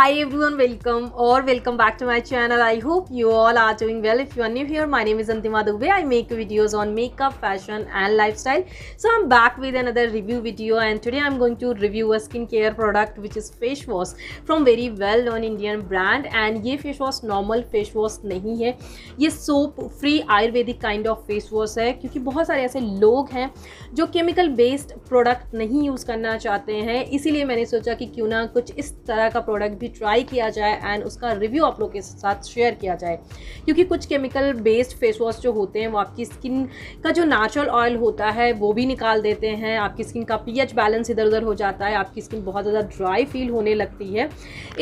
hi everyone welcome or welcome back to my channel i hope you all are doing well if you are new here my name is antima dubey i make videos on makeup fashion and lifestyle so i'm back with another review video and today i'm going to review a skincare product which is face wash from very well known indian brand and ye face wash normal face wash nahi hai ye soap free ayurvedic kind of face wash है क्योंकि बहुत सारे ऐसे लोग हैं जो chemical based product नहीं use करना चाहते हैं इसीलिए मैंने सोचा कि क्यों ना कुछ इस तरह का प्रोडक्ट भी ट्राई किया जाए एंड उसका रिव्यू आप लोग के साथ शेयर किया जाए क्योंकि कुछ केमिकल बेस्ड फेस वॉश जो होते हैं वो आपकी स्किन का जो नेचुरल ऑयल होता है वो भी निकाल देते हैं आपकी स्किन का पी बैलेंस इधर उधर हो जाता है आपकी स्किन बहुत ज़्यादा ड्राई फील होने लगती है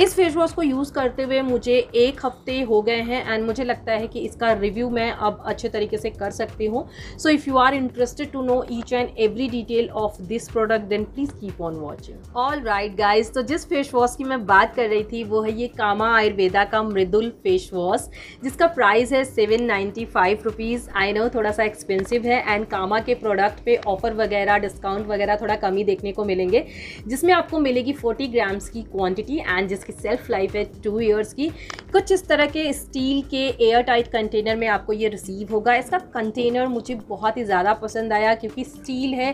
इस फेस वॉश को यूज़ करते हुए मुझे एक हफ्ते हो गए हैं एंड मुझे लगता है कि इसका रिव्यू मैं अब अच्छे तरीके से कर सकती हूँ so if you are interested to know each and every detail of this product then please keep on watching all right guys तो जिस फेस वॉश की मैं बात कर रही थी वो है ये कामा आयुर्वेदा का मृदुल फेस वॉश जिसका प्राइस है seven ninety five rupees I know थोड़ा सा एक्सपेंसिव है एंड कामा के प्रोडक्ट पे ऑफ़र वगैरह डिस्काउंट वगैरह थोड़ा कमी देखने को मिलेंगे जिसमें आपको मिलेगी फोर्टी ग्राम्स की क्वान्टिटी एंड जिसकी सेल्फ लाइफ है टू ईयर्स की कुछ इस तरह के स्टील के एयर टाइट कंटेनर में आपको ये रिसीव होगा इसका कंटेनर मुझे बहुत ही ज़्यादा पसंद आया क्योंकि स्टील है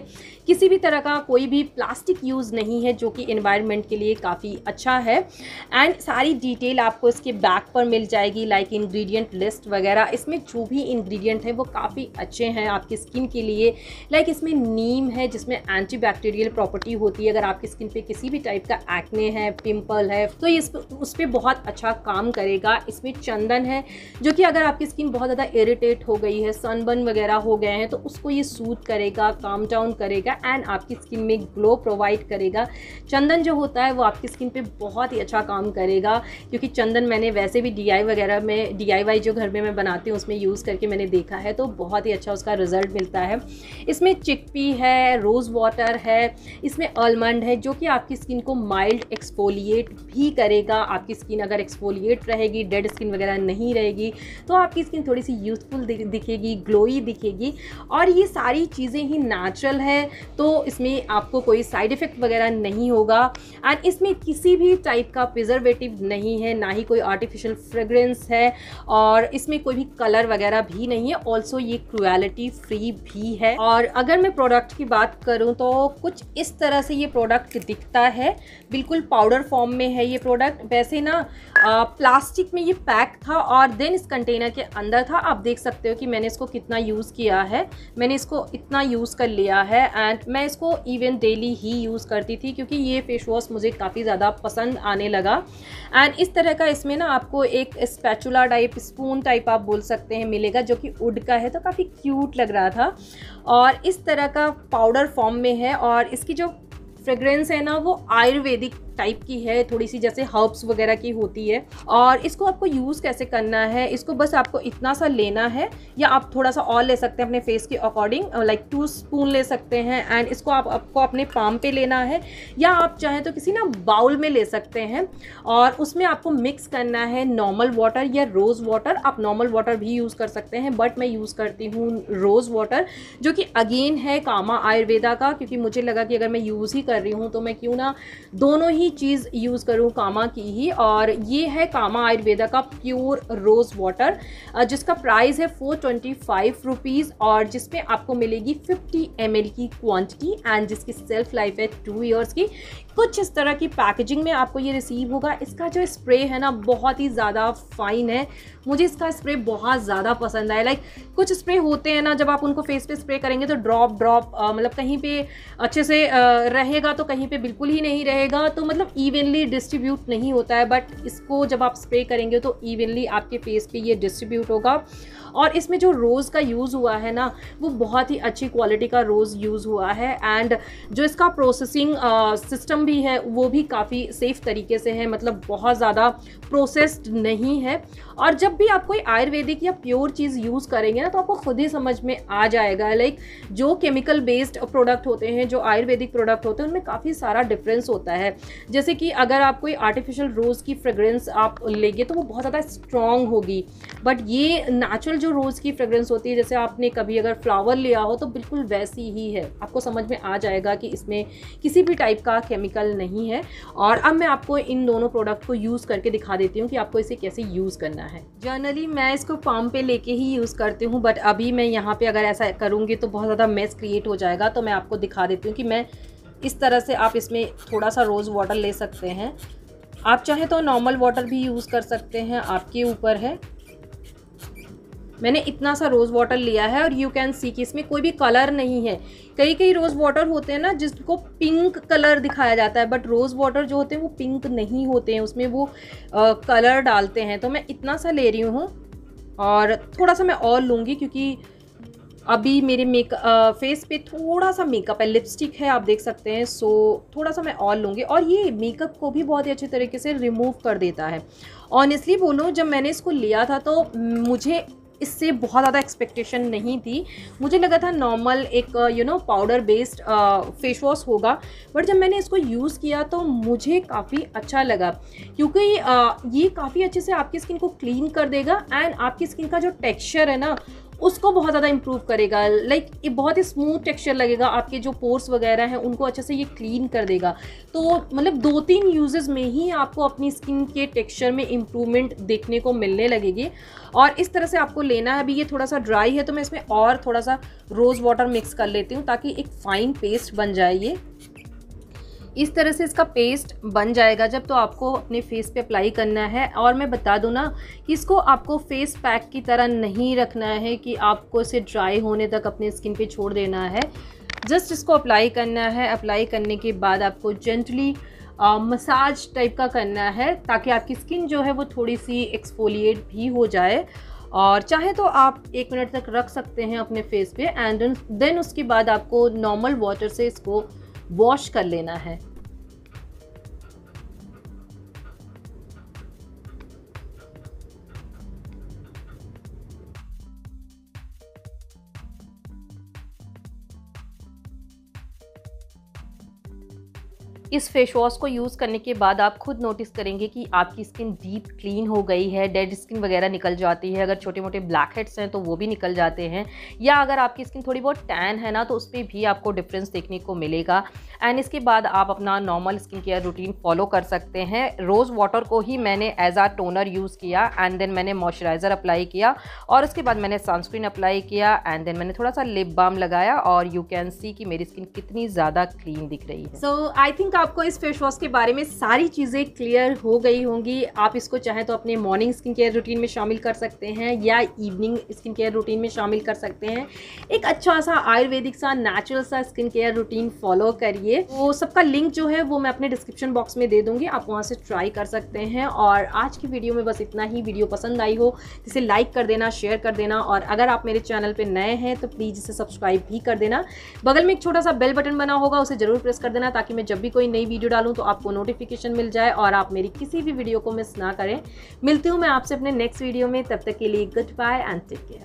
किसी भी तरह का कोई भी प्लास्टिक यूज़ नहीं है जो कि इन्वायरमेंट के लिए काफ़ी अच्छा है एंड सारी डिटेल आपको इसके बैक पर मिल जाएगी लाइक इन्ग्रीडियंट लिस्ट वगैरह इसमें जो भी इन्ग्रीडियंट है वो काफ़ी अच्छे हैं आपकी स्किन के लिए लाइक इसमें नीम है जिसमें एंटी प्रॉपर्टी होती है अगर आपकी स्किन पर किसी भी टाइप का एक्ने है पिम्पल है तो इस उस पर बहुत अच्छा काम कर करेगा इसमें चंदन है जो कि अगर आपकी स्किन बहुत ज़्यादा इरिटेट हो गई है सनबर्न वगैरह हो गए हैं तो उसको ये सूट करेगा काम डाउन करेगा एंड आपकी स्किन में ग्लो प्रोवाइड करेगा चंदन जो होता है वो आपकी स्किन पर बहुत ही अच्छा काम करेगा क्योंकि चंदन मैंने वैसे भी डी वगैरह में डी जो घर में मैं बनाती हूँ उसमें यूज़ करके मैंने देखा है तो बहुत ही अच्छा उसका रिजल्ट मिलता है इसमें चिकपी है रोज़ वाटर है इसमें आलमंड है जो कि आपकी स्किन को माइल्ड एक्सपोलिएट भी करेगा आपकी स्किन अगर एक्सपोलिएट रहेगी डेड स्किन वगैरह नहीं रहेगी तो आपकी स्किन थोड़ी सी यूथफुल दिखेगी ग्लोई दिखेगी और ये सारी चीज़ें ही नेचुरल है तो इसमें आपको कोई साइड इफ़ेक्ट वगैरह नहीं होगा एंड इसमें किसी भी टाइप का प्रिजर्वेटिव नहीं है ना ही कोई आर्टिफिशियल फ्रेगरेंस है और इसमें कोई भी कलर वगैरह भी नहीं है ऑल्सो ये क्रुअलिटी फ्री भी है और अगर मैं प्रोडक्ट की बात करूँ तो कुछ इस तरह से ये प्रोडक्ट दिखता है बिल्कुल पाउडर फॉर्म में है ये प्रोडक्ट वैसे ना प्लास्टिक प्लास्टिक में ये पैक था और देन इस कंटेनर के अंदर था आप देख सकते हो कि मैंने इसको कितना यूज़ किया है मैंने इसको इतना यूज़ कर लिया है एंड मैं इसको इवन डेली ही यूज़ करती थी क्योंकि ये फेस वॉश मुझे काफ़ी ज़्यादा पसंद आने लगा एंड इस तरह का इसमें ना आपको एक स्पैचुला टाइप स्पून टाइप आप बोल सकते हैं मिलेगा जो कि उड का है तो काफ़ी क्यूट लग रहा था और इस तरह का पाउडर फॉर्म में है और इसकी जो फ्रेगरेंस है ना वो आयुर्वेदिक टाइप की है थोड़ी सी जैसे हर्ब्स वगैरह की होती है और इसको आपको यूज़ कैसे करना है इसको बस आपको इतना सा लेना है या आप थोड़ा सा और ले सकते हैं अपने फेस के अकॉर्डिंग लाइक टू स्पून ले सकते हैं एंड इसको आप आपको अपने पाम पे लेना है या आप चाहें तो किसी ना बाउल में ले सकते हैं और उसमें आपको मिक्स करना है नॉर्मल वाटर या रोज़ वाटर आप नॉर्मल वाटर भी यूज़ कर सकते हैं बट मैं यूज़ करती हूँ रोज़ वाटर जो कि अगेन है कामा आयुर्वेदा का क्योंकि मुझे लगा कि अगर मैं यूज़ ही कर रही हूँ तो मैं क्यों ना दोनों ही ही चीज़ यूज़ करूँ कामा की ही और ये है कामा आयुर्वेदा का प्योर रोज़ वाटर जिसका प्राइस है फोर ट्वेंटी फाइव रुपीज़ और जिसमें आपको मिलेगी फिफ्टी एम की क्वान्टिटी एंड जिसकी सेल्फ लाइफ है टू ईयर्स की कुछ इस तरह की पैकेजिंग में आपको ये रिसीव होगा इसका जो स्प्रे है ना बहुत ही ज़्यादा फाइन है मुझे इसका स्प्रे बहुत ज़्यादा पसंद आया लाइक कुछ स्प्रे होते हैं ना जब आप उनको फेस पे स्प्रे करेंगे तो ड्रॉप ड्रॉप मतलब कहीं पे अच्छे से आ, रहेगा तो कहीं पे बिल्कुल ही नहीं रहेगा तो मतलब इवनली डिस्ट्रीब्यूट नहीं होता है बट इसको जब आप स्प्रे करेंगे तो इवनली आपके फेस पे ये डिस्ट्रीब्यूट होगा और इसमें जो रोज़ का यूज़ हुआ है ना वो बहुत ही अच्छी क्वालिटी का रोज़ यूज़ हुआ है एंड जो इसका प्रोसेसिंग सिस्टम भी है वो भी काफ़ी सेफ तरीके से है मतलब बहुत ज़्यादा प्रोसेस्ड नहीं है और जब भी आप कोई आयुर्वेदिक या प्योर चीज़ यूज़ करेंगे ना तो आपको खुद ही समझ में आ जाएगा लाइक जो केमिकल बेस्ड प्रोडक्ट होते हैं जो आयुर्वेदिक प्रोडक्ट होते हैं उनमें काफ़ी सारा डिफरेंस होता है जैसे कि अगर आप कोई आर्टिफिशियल रोज़ की फ्रेगरेंस आप लेंगे तो वो बहुत ज़्यादा स्ट्रॉन्ग होगी बट ये नेचुरल जो रोज़ की फ्रेगरेंस होती है जैसे आपने कभी अगर फ्लावर लिया हो तो बिल्कुल वैसी ही है आपको समझ में आ जाएगा कि इसमें किसी भी टाइप का केमिकल नहीं है और अब मैं आपको इन दोनों प्रोडक्ट को यूज़ करके दिखा देती हूँ कि आपको इसे कैसे यूज़ करना है जनरली मैं इसको फॉर्म पे लेके ही यूज़ करती हूँ बट अभी मैं यहाँ पे अगर ऐसा करूँगी तो बहुत ज़्यादा मेस क्रिएट हो जाएगा तो मैं आपको दिखा देती हूँ कि मैं इस तरह से आप इसमें थोड़ा सा रोज़ वाटर ले सकते हैं आप चाहें तो नॉर्मल वाटर भी यूज़ कर सकते हैं आपके ऊपर है मैंने इतना सा रोज़ वाटर लिया है और यू कैन सी कि इसमें कोई भी कलर नहीं है कई कई रोज़ वाटर होते हैं ना जिसको पिंक कलर दिखाया जाता है बट रोज़ वाटर जो होते हैं वो पिंक नहीं होते हैं उसमें वो आ, कलर डालते हैं तो मैं इतना सा ले रही हूँ और थोड़ा सा मैं और लूँगी क्योंकि अभी मेरे मेक फेस पे थोड़ा सा मेकअप है लिपस्टिक है आप देख सकते हैं सो थोड़ा सा मैं और लूँगी और ये मेकअप को भी बहुत ही अच्छे तरीके से रिमूव कर देता है ऑनेस्टली बोलूँ जब मैंने इसको लिया था तो मुझे इससे बहुत ज़्यादा एक्सपेक्टेशन नहीं थी मुझे लगा था नॉर्मल एक you know powder based face wash होगा बट जब मैंने इसको यूज़ किया तो मुझे काफ़ी अच्छा लगा क्योंकि uh, ये काफ़ी अच्छे से आपकी स्किन को क्लीन कर देगा एंड आपकी स्किन का जो टेक्सचर है ना उसको बहुत ज़्यादा इम्प्रूव करेगा लाइक like, बहुत ही स्मूथ टेक्सचर लगेगा आपके जो पोर्स वगैरह हैं उनको अच्छे से ये क्लीन कर देगा तो मतलब दो तीन यूजेज़ में ही आपको अपनी स्किन के टेक्सचर में इम्प्रूवमेंट देखने को मिलने लगेगी और इस तरह से आपको लेना है अभी ये थोड़ा सा ड्राई है तो मैं इसमें और थोड़ा सा रोज़ वाटर मिक्स कर लेती हूँ ताकि एक फ़ाइन पेस्ट बन जाए ये इस तरह से इसका पेस्ट बन जाएगा जब तो आपको अपने फेस पे अप्लाई करना है और मैं बता दूँ ना कि इसको आपको फेस पैक की तरह नहीं रखना है कि आपको इसे ड्राई होने तक अपने स्किन पे छोड़ देना है जस्ट इसको अप्लाई करना है अप्लाई करने के बाद आपको जेंटली मसाज टाइप का करना है ताकि आपकी स्किन जो है वो थोड़ी सी एक्सफोलिएट भी हो जाए और चाहे तो आप एक मिनट तक रख सकते हैं अपने फेस पे एंड देन उसके बाद आपको नॉर्मल वाटर से इसको वॉश कर लेना है इस फेस वॉश को यूज़ करने के बाद आप खुद नोटिस करेंगे कि आपकी स्किन डीप क्लीन हो गई है डेड स्किन वगैरह निकल जाती है अगर छोटे मोटे ब्लैक हेड्स हैं तो वो भी निकल जाते हैं या अगर आपकी स्किन थोड़ी बहुत टैन है ना तो उस पर भी आपको डिफरेंस देखने को मिलेगा एंड इसके बाद आप अपना normal skin care routine follow कर सकते हैं रोज़ वाटर को ही मैंने एज आ टोनर यूज़ किया एंड देन मैंने मॉइस्चराइज़र अप्लाई किया और उसके बाद मैंने सनस्क्रीन अप्लाई किया एंड देन मैंने थोड़ा सा लिप बाम लगाया और यू कैन सी कि मेरी स्किन कितनी ज़्यादा क्लीन दिख रही है सो आई थिंक आपको इस फेस वॉश के बारे में सारी चीज़ें क्लियर हो गई होंगी आप इसको चाहे तो अपने मॉर्निंग स्किन केयर रूटीन में शामिल कर सकते हैं या इवनिंग स्किन केयर रूटीन में शामिल कर सकते हैं एक अच्छा सा आयुर्वेदिक सा नेचुरल सा स्किन केयर रूटीन फॉलो करिए वो तो सबका लिंक जो है वो मैं अपने डिस्क्रिप्शन बॉक्स में दे दूँगी आप वहाँ से ट्राई कर सकते हैं और आज की वीडियो में बस इतना ही वीडियो पसंद आई हो तो इसे लाइक कर देना शेयर कर देना और अगर आप मेरे चैनल पर नए हैं तो प्लीज़ इसे सब्सक्राइब भी कर देना बगल में एक छोटा सा बेल बटन बना होगा उसे ज़रूर प्रेस कर देना ताकि मैं जब भी कोई नई वीडियो डालूँ तो आपको नोटिफिकेशन मिल जाए और आप मेरी किसी भी वीडियो को मिस ना करें मिलती हूँ मैं आपसे अपने नेक्स्ट वीडियो में तब तक के लिए goodbye and take care